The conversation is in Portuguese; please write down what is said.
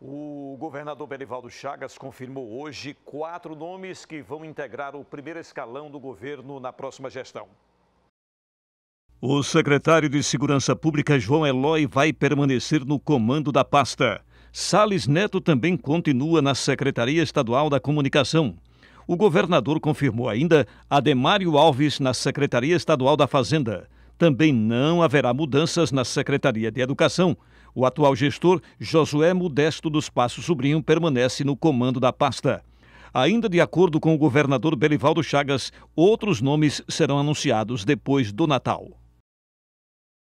O governador Berivaldo Chagas confirmou hoje quatro nomes que vão integrar o primeiro escalão do governo na próxima gestão. O secretário de Segurança Pública, João Eloy, vai permanecer no comando da pasta. Sales Neto também continua na Secretaria Estadual da Comunicação. O governador confirmou ainda Ademário Alves na Secretaria Estadual da Fazenda. Também não haverá mudanças na Secretaria de Educação. O atual gestor, Josué Modesto dos Passos Sobrinho, permanece no comando da pasta. Ainda de acordo com o governador Belivaldo Chagas, outros nomes serão anunciados depois do Natal.